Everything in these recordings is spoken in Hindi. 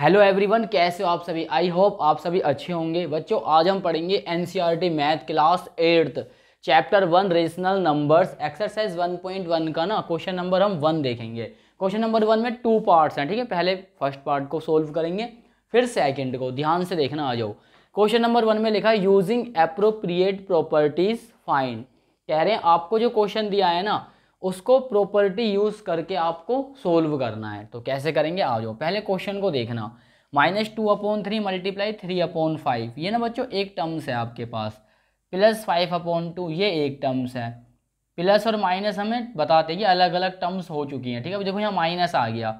हेलो एवरीवन कैसे हो आप सभी आई होप आप सभी अच्छे होंगे बच्चों आज हम पढ़ेंगे in math class eighth chapter one rational numbers exercise one point one का ना क्वेश्चन नंबर हम वन देखेंगे क्वेश्चन नंबर वन में टू पार्ट्स हैं ठीक है पहले फर्स्ट पार्ट को सोल्व करेंगे फिर सेकेंड को ध्यान से देखना आ जाओ क्वेश्चन नंबर वन में लिखा है यूजिंग अप्रोप्रिएट प्रॉपर्टीज फाइन कह रहे हैं आपको जो क्वेश्चन दिया है ना उसको प्रॉपर्टी यूज़ करके आपको सोल्व करना है तो कैसे करेंगे आ जाओ पहले क्वेश्चन को देखना minus two upon three multiply three upon five ये ना बच्चों एक टर्म्स है आपके पास प्लस फाइव अपॉन टू ये एक टर्म्स है प्लस और माइनस हमें बताते हैं कि अलग अलग टर्म्स हो चुकी हैं ठीक है देखो यहाँ माइनस आ गया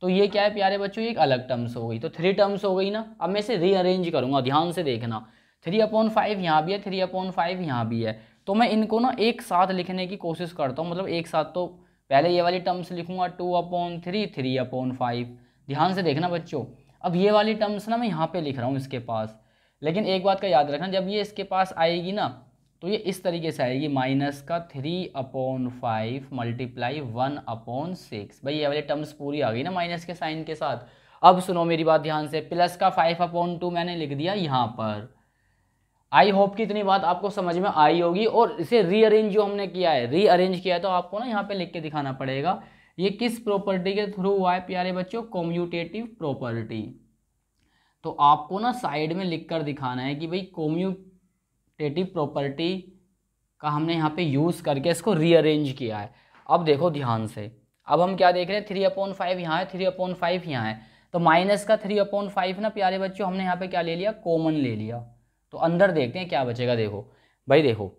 तो ये क्या है प्यारे बच्चों एक अलग टर्म्स हो गई तो थ्री टर्म्स हो गई ना अब मैं इसे रीअरेंज करूँगा ध्यान से देखना थ्री अपॉन फाइव यहाँ भी है थ्री अपॉन फाइव यहाँ भी है तो मैं इनको ना एक साथ लिखने की कोशिश करता हूँ मतलब एक साथ तो पहले ये वाली टर्म्स लिखूंगा two upon three three upon five ध्यान से देखना बच्चों अब ये वाली टर्म्स ना मैं यहाँ पे लिख रहा हूँ इसके पास लेकिन एक बात का याद रखना जब ये इसके पास आएगी ना तो ये इस तरीके से आएगी माइनस का three upon five multiply one upon six भाई ये वाली टर्म्स पूरी आ गई ना माइनस के साइन के साथ अब सुनो मेरी बात ध्यान से प्लस का फाइव अपॉन टू मैंने लिख दिया यहाँ पर आई होप की इतनी बात आपको समझ में आई होगी और इसे रीअरेंज जो हमने किया है रीअरेंज किया है तो आपको ना यहाँ पे लिख के दिखाना पड़ेगा ये किस प्रॉपर्टी के थ्रू हुआ है प्यारे बच्चों कॉम्यूटेटिव प्रॉपर्टी तो आपको ना साइड में लिख कर दिखाना है कि भाई कॉम्यूटेटिव प्रॉपर्टी का हमने यहाँ पे यूज़ करके इसको रीअरेंज किया है अब देखो ध्यान से अब हम क्या देख रहे हैं थ्री अपॉन फाइव यहाँ है थ्री अपॉन फाइव यहाँ है तो माइनस का थ्री अपॉन फाइव ना प्यारे बच्चों हमने यहाँ पे क्या ले लिया कॉमन ले लिया तो अंदर देखते हैं क्या बचेगा देखो भाई देखो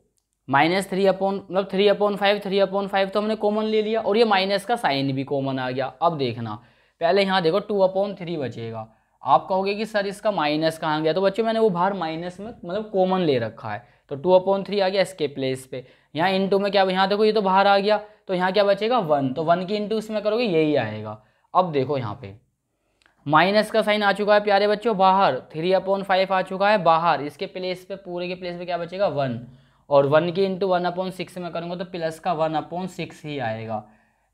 माइनस थ्री अपॉन मतलब three upon five three upon five तो हमने कॉमन ले लिया और ये माइनस का साइन भी कॉमन आ गया अब देखना पहले यहाँ देखो टू अपॉन थ्री बचेगा आप कहोगे कि सर इसका माइनस कहाँ गया तो बच्चों मैंने वो बाहर माइनस में मतलब कॉमन ले रखा है तो टू अपॉन थ्री आ गया इसके प्लेस पे यहाँ इंटू में क्या यहाँ देखो ये तो बाहर आ गया तो यहाँ क्या बचेगा वन तो वन की इंटू इसमें करोगे यही आएगा अब देखो यहाँ पे माइनस का साइन आ चुका है प्यारे बच्चों बाहर थ्री अपॉन फाइव आ चुका है बाहर इसके प्लेस पे पूरे के प्लेस पे क्या बचेगा वन और वन के इंटू वन अपॉन सिक्स में करूँगा तो प्लस का वन अपॉन सिक्स ही आएगा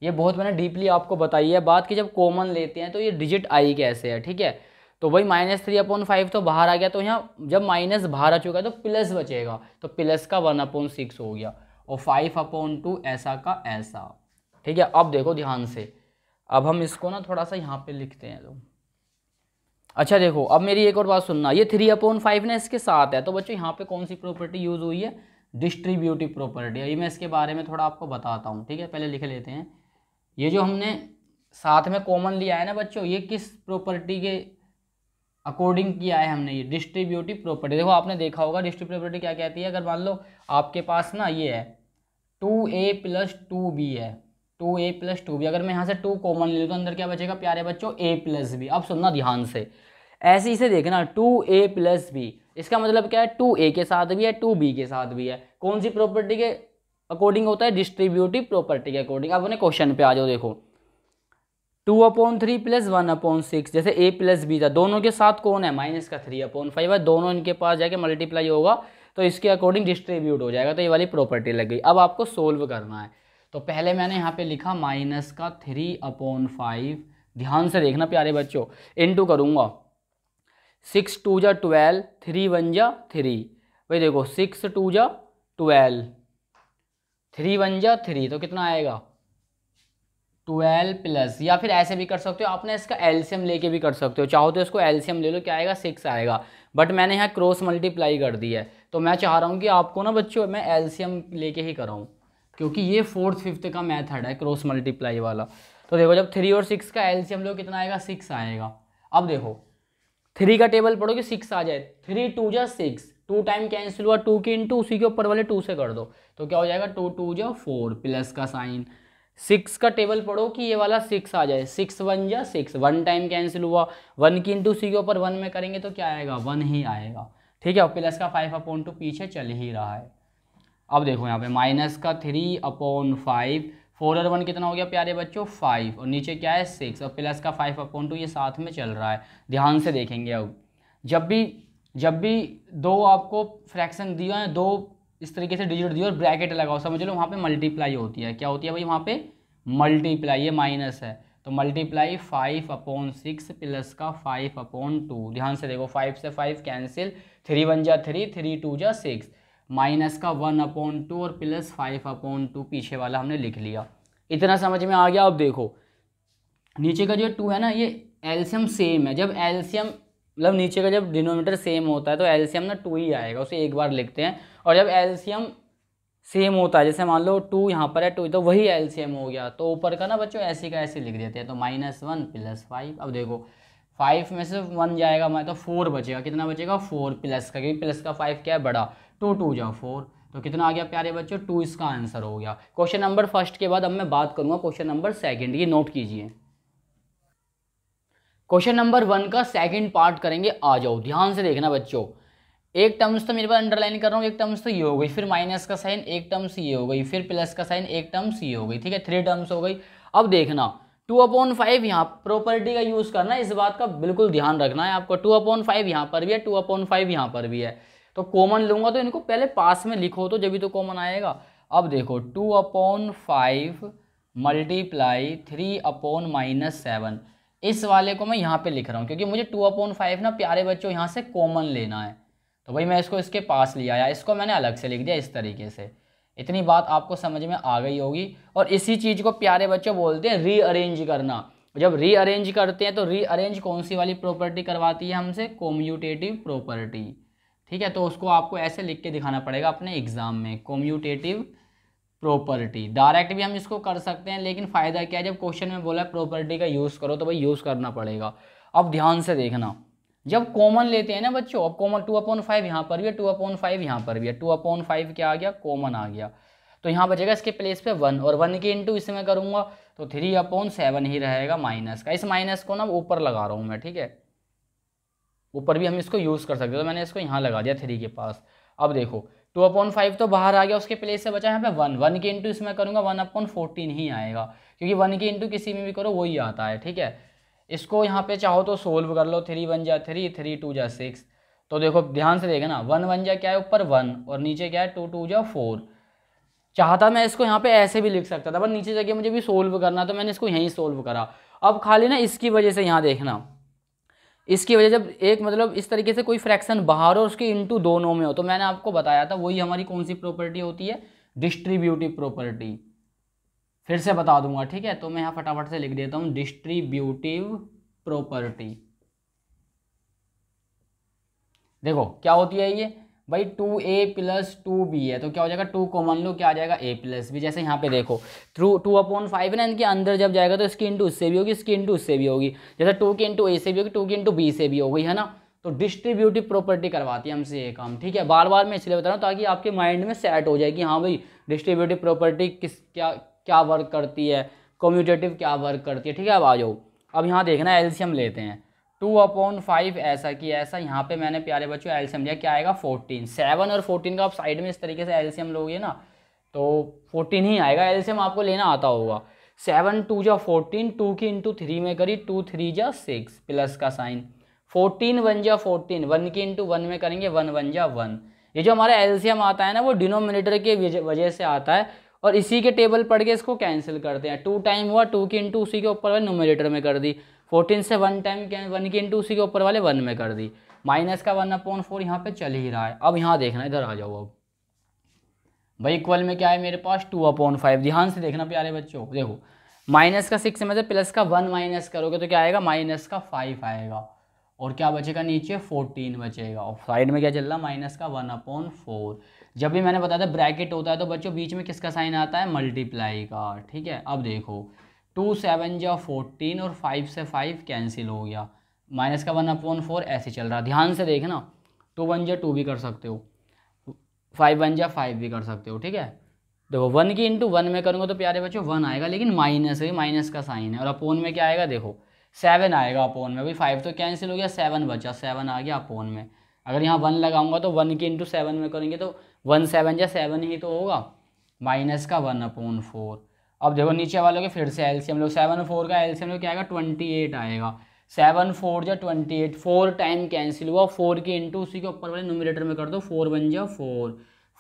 ये बहुत मैंने डीपली आपको बताई है बात की जब कॉमन लेते हैं तो ये डिजिट आई कैसे है ठीक है तो वही माइनस थ्री अपॉन फाइव तो बाहर आ गया तो यहाँ जब माइनस बाहर आ चुका है तो प्लस बचेगा तो प्लस का वन अपॉन सिक्स हो गया और फाइव अपॉन टू ऐसा का ऐसा ठीक है अब देखो ध्यान से अब हम इसको ना थोड़ा सा यहाँ पे लिखते हैं लोग तो। अच्छा देखो अब मेरी एक और बात सुनना ये थ्री अपॉन फाइव ना इसके साथ है तो बच्चों यहाँ पे कौन सी प्रॉपर्टी यूज़ हुई है डिस्ट्रीब्यूटिव प्रॉपर्टी अभी मैं इसके बारे में थोड़ा आपको बताता हूँ ठीक है पहले लिख लेते हैं ये जो हमने साथ में कॉमन लिया है ना बच्चों ये किस प्रॉपर्टी के अकॉर्डिंग किया है हमने ये डिस्ट्रीब्यूटिव प्रॉपर्टी देखो आपने देखा होगा डिस्ट्रीब्यूटिव प्रॉपर्टी क्या कहती है अगर मान लो आपके पास ना ये है two a plus two b है टू ए प्लस टू भी अगर मैं यहाँ से टू कॉमन ले लूँ तो अंदर क्या बचेगा प्यारे बच्चों ए प्लस बी अब सुनना ध्यान से ऐसे ही से देखना टू ए प्लस बी इसका मतलब क्या है टू ए के साथ भी है टू बी के साथ भी है कौन सी प्रॉपर्टी के अकॉर्डिंग होता है डिस्ट्रीब्यूटिव प्रॉपर्टी के अकॉर्डिंग अब उन्हें क्वेश्चन पे आ जाओ देखो two upon three plus one upon six जैसे ए प्लस बी था दोनों के साथ कौन है माइनस का थ्री अपॉन फाइव है दोनों इनके पास जाके मल्टीप्लाई होगा तो इसके अकॉर्डिंग डिस्ट्रीब्यूट हो जाएगा तो ये वाली प्रॉपर्टी लग गई अब आपको सोल्व करना है तो पहले मैंने यहाँ पे लिखा माइनस का थ्री अपॉन फाइव ध्यान से देखना प्यारे बच्चों इनटू करूँगा सिक्स टू जा ट्वेल्व थ्री वन जा थ्री भाई देखो सिक्स टू जा ट्वेल्व थ्री वन जा थ्री तो कितना आएगा ट्वेल्व प्लस या फिर ऐसे भी कर सकते हो आपने इसका एल्शियम लेके भी कर सकते हो चाहो तो इसको एल्शियम ले लो क्या आएगा सिक्स आएगा बट मैंने यहाँ क्रॉस मल्टीप्लाई कर दी है तो मैं चाह रहा हूँ कि आपको ना बच्चों मैं एल्शियम लेके ही कराऊँ क्योंकि ये फोर्थ फिफ्थ का मैथड है क्रॉस मल्टीप्लाई वाला तो देखो जब थ्री और सिक्स का एल सी हम लोग कितना आएगा सिक्स आएगा अब देखो थ्री का टेबल पढ़ो कि सिक्स आ जाए थ्री टू जा सिक्स टू टाइम कैंसिल हुआ टू की इंटू उसी के ऊपर वाले टू से कर दो तो क्या हो जाएगा टू टू जा फोर प्लस का साइन सिक्स का टेबल पढ़ो कि ये वाला सिक्स आ जाए सिक्स वन जा सिक्स वन टाइम कैंसिल हुआ वन की इंटू सी के ऊपर वन में करेंगे तो क्या आएगा वन ही आएगा ठीक है और प्लस का फाइव अपॉइंट टू पीछे चल ही रहा है अब देखो यहाँ पे माइनस का थ्री अपॉन फाइव फोर और वन कितना हो गया प्यारे बच्चों फाइव और नीचे क्या है सिक्स और प्लस का फाइव अपॉन टू ये साथ में चल रहा है ध्यान से देखेंगे अब जब भी जब भी दो आपको फ्रैक्शन दिया है दो इस तरीके से डिजिट दिया और ब्रैकेट लगाओ समझ लो वहाँ पे मल्टीप्लाई होती है क्या होती है भाई वहाँ पे मल्टीप्लाई ये माइनस है तो multiply five upon six plus का फाइव अपॉन टू ध्यान से देखो फाइव से फाइव कैंसिल थ्री वन जा थ्री थ्री टू जा सिक्स माइनस का वन अपॉन टू और प्लस फाइव अपॉन टू पीछे वाला हमने लिख लिया इतना समझ में आ गया अब देखो नीचे का जो टू है ना ये एल्शियम सेम है जब एल्शियम मतलब नीचे का जब डिनोमीटर सेम होता है तो एल्शियम ना टू ही आएगा उसे एक बार लिखते हैं और जब एल्शियम सेम होता है जैसे मान लो टू यहाँ पर है टू तो वही एल्शियम हो गया तो ऊपर का ना बच्चों ऐसे का ऐसे लिख देते हैं तो माइनस वन प्लस फाइव अब देखो फाइव में से वन जाएगा मैं तो फोर बचेगा कितना बचेगा फोर प्लस का क्योंकि प्लस का फाइव क्या है बड़ा टू टू जो फोर तो कितना आ गया प्यारे बच्चों टू इसका आंसर हो गया क्वेश्चन नंबर फर्स्ट के बाद अब मैं बात करूंगा क्वेश्चन नंबर सेकंड ये नोट कीजिए क्वेश्चन नंबर वन का सेकंड पार्ट करेंगे आ जाओ ध्यान से देखना बच्चों एक टर्म्स तो मेरे पास अंडरलाइन कर रहा हूँ एक टर्म्स तो ये हो गई फिर माइनस का साइन एक टर्म्स ये हो गई फिर प्लस का साइन एक टर्म्स ये हो गई ठीक है थ्री टर्म्स हो गई अब देखना टू अपॉन फाइव यहाँ प्रॉपर्टी का यूज़ करना इस बात का बिल्कुल ध्यान रखना है आपको टू अपॉन फाइव यहाँ पर भी है टू अपॉन फाइव यहाँ पर भी है तो कॉमन लूँगा तो इनको पहले पास में लिखो तो जब भी तो कॉमन आएगा अब देखो two upon five multiply three upon minus seven इस वाले को मैं यहाँ पे लिख रहा हूँ क्योंकि मुझे टू अपॉन फाइव ना प्यारे बच्चों यहाँ से कॉमन लेना है तो भाई मैं इसको इसके पास ले आया इसको मैंने अलग से लिख दिया इस तरीके से इतनी बात आपको समझ में आ गई होगी और इसी चीज़ को प्यारे बच्चों बोलते हैं रीअरेंज करना जब रीअरेंज करते हैं तो रीअरेंज कौन सी वाली प्रॉपर्टी करवाती है हमसे कॉम्यूटेटिव प्रॉपर्टी ठीक है तो उसको आपको ऐसे लिख के दिखाना पड़ेगा अपने एग्ज़ाम में कॉम्यूटेटिव प्रॉपर्टी डायरेक्ट भी हम इसको कर सकते हैं लेकिन फ़ायदा क्या है जब क्वेश्चन में बोला प्रॉपर्टी का यूज़ करो तो भाई यूज़ करना पड़ेगा अब ध्यान से देखना जब कॉमन लेते हैं ना बच्चों अब कॉमन टू अपॉन फाइव यहाँ पर भी है टू अपॉन फाइव यहाँ पर भी है टू अपॉन फाइव क्या आ गया कॉमन आ गया तो यहाँ बचेगा इसके प्लेस पे वन और वन के इंटू इसमें मैं करूँगा तो थ्री अपॉन सेवन ही रहेगा माइनस का इस माइनस को ना ऊपर लगा रहा हूँ मैं ठीक है ऊपर भी हम इसको यूज़ कर सकते हैं तो मैंने इसको यहाँ लगा दिया थ्री के पास अब देखो टू अपॉन फाइव तो बाहर आ गया उसके प्लेस से बचा यहाँ पे वन वन की इंटू इसमें करूँगा वन अपॉन फोर्टीन ही आएगा क्योंकि वन की इंटू किसी में भी करो वही आता है ठीक है इसको यहाँ पे चाहो तो सोल्व कर लो थ्री वन जा थ्री थ्री टू जा सिक्स तो देखो ध्यान से देखना वन वन जा क्या है ऊपर वन और नीचे क्या है टू टू जा फोर चाहता मैं इसको यहाँ पे ऐसे भी लिख सकता था पर नीचे जगह मुझे भी सोल्व करना तो मैंने इसको यहीं सोल्व करा अब खाली ना इसकी वजह से यहाँ देखना इसकी वजह जब एक मतलब इस तरीके से कोई फ्रैक्शन बाहर हो उसके इंटू दोनों में हो तो मैंने आपको बताया था वही हमारी कौन सी प्रॉपर्टी होती है डिस्ट्रीब्यूटिव प्रॉपर्टी फिर से बता दूंगा ठीक है तो मैं यहाँ फटाफट से लिख देता हूँ डिस्ट्रीब्यूटिव प्रॉपर्टी देखो क्या होती है ये भाई two a plus two b है तो क्या हो जाएगा टू कॉमन लो क्या आ जाएगा ए प्लस बी जैसे यहाँ पे देखो थ्रू टू अपॉन फाइव ना इनके अंदर जब जाएगा तो इसकी इंटू उससे भी होगी इसकी इंटू उससे भी होगी जैसे टू की इंटू ए से भी होगी टू की इंटू बी से भी होगी है ना तो डिस्ट्रीब्यूटिव प्रॉपर्टी करवाती है हमसे ये काम ठीक है बार बार मैं इसलिए बता रहा हूँ ताकि आपके माइंड में सेट हो जाए कि हाँ भाई डिस्ट्रीब्यूटिव प्रॉपर्टी किस क्या क्या वर्क करती है कम्यूटेटिव क्या वर्क करती है ठीक है अब आ जाओ अब यहाँ देखना एल्शियम लेते हैं टू अपॉन फाइव ऐसा कि ऐसा यहाँ पे मैंने प्यारे बच्चों एल्सियम लिया क्या आएगा फोर्टीन सेवन और फोर्टीन का आप साइड में इस तरीके से एल्सियम लोगे ना तो फोर्टीन ही आएगा एल्सियम आपको लेना आता होगा सेवन टू जा फोर्टीन टू की इंटू थ्री में करी टू थ्री जा सिक्स प्लस का साइन फोर्टीन वन जा फोर्टीन वन की इंटू वन में करेंगे वन वन जा वन ये जो हमारा एल्सियम आता है ना वो डिनोमिनेटर के वजह से आता है और इसी के टेबल पढ़ के इसको कैंसिल करते हैं टू टाइम हुआ टू की इंटू उसी के ऊपर न्यूमिनेटर में कर दी फोर्टीन से वन टाइम के वन की इंटू उसी के ऊपर वाले वन में कर दी माइनस का वन अपॉन फोर यहाँ पे चल ही रहा है अब यहाँ देखना इधर आ जाओ अब भाई इक्वल में क्या है मेरे पास टू अपॉन फाइव ध्यान से देखना प्यारे बच्चों देखो माइनस का सिक्स में से प्लस का वन माइनस करोगे तो क्या आएगा माइनस का फाइव आएगा और क्या बचेगा नीचे फोर्टीन बचेगा और साइड में क्या चल रहा माइनस का वन अपॉन फोर जब भी मैंने बताया था ब्रैकेट होता है तो बच्चों बीच में किसका साइन आता है मल्टीप्लाई का ठीक है अब देखो टू सेवन या फोर्टीन और फाइव से फाइव कैंसिल हो गया माइनस का वन अपॉन फोर ऐसे चल रहा ध्यान से देखना टू वन या टू भी कर सकते हो फाइव वन या फाइव भी कर सकते हो ठीक है देखो वन की इंटू वन में करूँगा तो प्यारे बच्चों वन आएगा लेकिन माइनस है माइनस का साइन है और अपोन में क्या आएगा देखो सेवन आएगा अपोन में अभी फाइव तो कैंसिल हो गया सेवन बचा सेवन आ गया अपोन में अगर यहाँ वन लगाऊंगा तो वन की इंटू सेवन में करेंगे तो वन सेवन या सेवन ही तो होगा माइनस का वन अपोन फोर अब देखो नीचे वालों के फिर से एलसीएम लोग सेवन फोर का एलसीएम लोग क्या आएगा ट्वेंटी एट आएगा सेवन फोर या twenty eight four time cancel हुआ फोर की इंटू उसी के ऊपर वाले नोमिनेटर में कर दो फोर वन जा फोर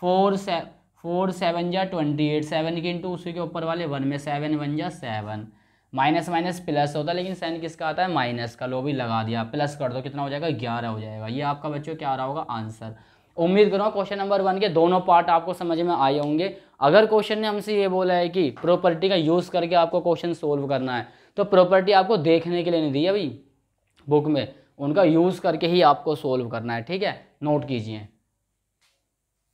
फोर से फोर सेवन जा ट्वेंटी एट सेवन की इंटू उसी के ऊपर वाले वन में सेवन वन जा सेवन माइनस माइनस प्लस होता है लेकिन साइन किसका आता है माइनस का लो भी लगा दिया प्लस कर दो कितना हो जाएगा ग्यारह हो जाएगा ये आपका बच्चों क्या आ रहा होगा आंसर उम्मीद करूँ क्वेश्चन नंबर वन के दोनों पार्ट आपको समझ में आए होंगे अगर क्वेश्चन ने हमसे ये बोला है कि प्रॉपर्टी का यूज़ करके आपको क्वेश्चन सोल्व करना है तो प्रॉपर्टी आपको देखने के लिए नहीं दी अभी बुक में उनका यूज़ करके ही आपको सोल्व करना है ठीक है नोट कीजिए